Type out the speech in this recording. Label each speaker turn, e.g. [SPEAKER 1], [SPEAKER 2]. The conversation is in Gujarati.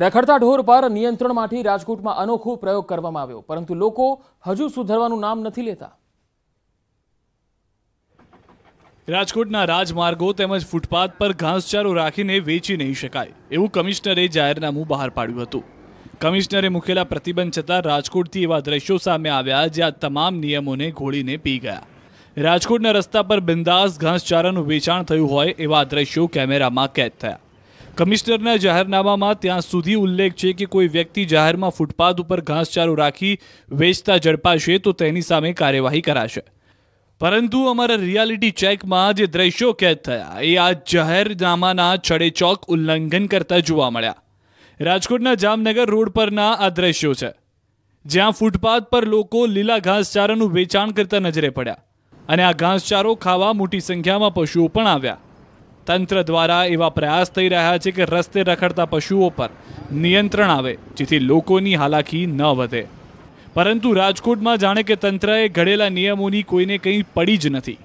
[SPEAKER 1] રખડતા ઢોર પર નિયંત્રણ માટે રાજકોટમાં અનોખો પ્રયોગ કરવામાં આવ્યો પરંતુ લોકો હજુ સુધરવાનું નામ નથી લેતા
[SPEAKER 2] રાજકોટના રાજમાર્ગો તેમજ ફૂટપાથ પર ઘાસચારો રાખીને વેચી નહીં શકાય એવું કમિશનરે જાહેરનામું બહાર પાડ્યું હતું કમિશનરે મૂકેલા પ્રતિબંધ છતાં રાજકોટથી એવા દ્રશ્યો સામે આવ્યા જ્યાં તમામ નિયમોને ઘોળીને પી ગયા રાજકોટના રસ્તા પર બિંદાસ ઘાસચારાનું વેચાણ થયું હોય એવા દ્રશ્યો કેમેરામાં કેદ થયા કમિશનરના જાહેરનામામાં ત્યાં સુધી ઉલ્લેખ છે કે કોઈ વ્યક્તિ જાહેરમાં ફૂટપાથ ઉપર ઘાસચારો રાખી વેચતા ઝડપાશે તો તેની સામે કાર્યવાહી કરાશે પરંતુ અમારા રિયાલિટી ચેકમાં જે દ્રશ્યો કેદ થયા એ આ જાહેરનામાના છડેચોક ઉલ્લંઘન કરતા જોવા મળ્યા રાજકોટના જામનગર રોડ પરના આ દ્રશ્યો છે જ્યાં ફૂટપાથ પર લોકો લીલા ઘાસચારાનું વેચાણ કરતા નજરે પડ્યા અને આ ઘાસચારો ખાવા મોટી સંખ્યામાં પશુઓ પણ આવ્યા તંત્ર દ્વારા એવા પ્રયાસ થઈ રહ્યા છે કે રસ્તે રખડતા પશુઓ પર નિયંત્રણ આવે જેથી લોકોની હાલાકી ન વધે પરંતુ રાજકોટમાં જાણે કે તંત્રએ ઘડેલા નિયમોની કોઈને કંઈ પડી જ નથી